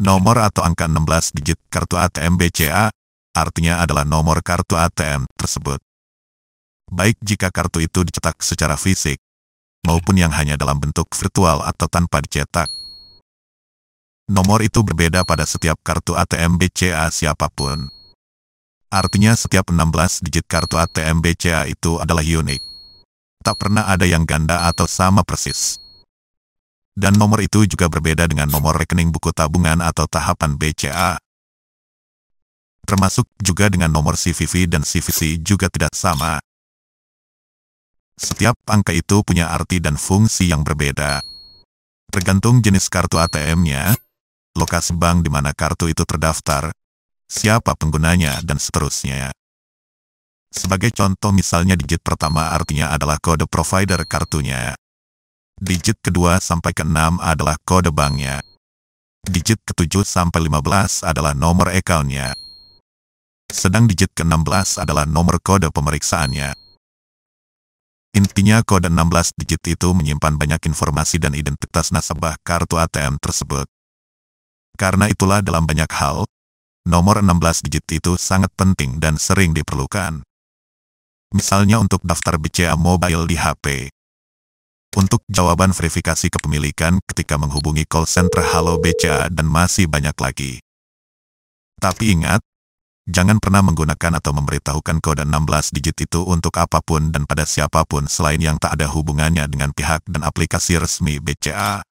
nomor atau angka 16 digit kartu ATM BCA, artinya adalah nomor kartu ATM tersebut. Baik jika kartu itu dicetak secara fisik, maupun yang hanya dalam bentuk virtual atau tanpa dicetak. Nomor itu berbeda pada setiap kartu ATM BCA siapapun. Artinya setiap 16 digit kartu ATM BCA itu adalah unik. Tak pernah ada yang ganda atau sama persis dan nomor itu juga berbeda dengan nomor rekening buku tabungan atau tahapan BCA. Termasuk juga dengan nomor CVV dan CVC juga tidak sama. Setiap angka itu punya arti dan fungsi yang berbeda. Tergantung jenis kartu ATM-nya, lokasi bank di mana kartu itu terdaftar, siapa penggunanya, dan seterusnya. Sebagai contoh misalnya digit pertama artinya adalah kode provider kartunya. Digit kedua sampai ke-6 adalah kode banknya. Digit ke-7 sampai belas adalah nomor ekalnya. Sedang digit ke-16 adalah nomor kode pemeriksaannya. Intinya kode 16 digit itu menyimpan banyak informasi dan identitas nasabah kartu ATM tersebut. Karena itulah dalam banyak hal, nomor 16 digit itu sangat penting dan sering diperlukan. Misalnya untuk daftar BCA mobile di HP untuk jawaban verifikasi kepemilikan ketika menghubungi call center Halo BCA dan masih banyak lagi. Tapi ingat, jangan pernah menggunakan atau memberitahukan kode 16 digit itu untuk apapun dan pada siapapun selain yang tak ada hubungannya dengan pihak dan aplikasi resmi BCA.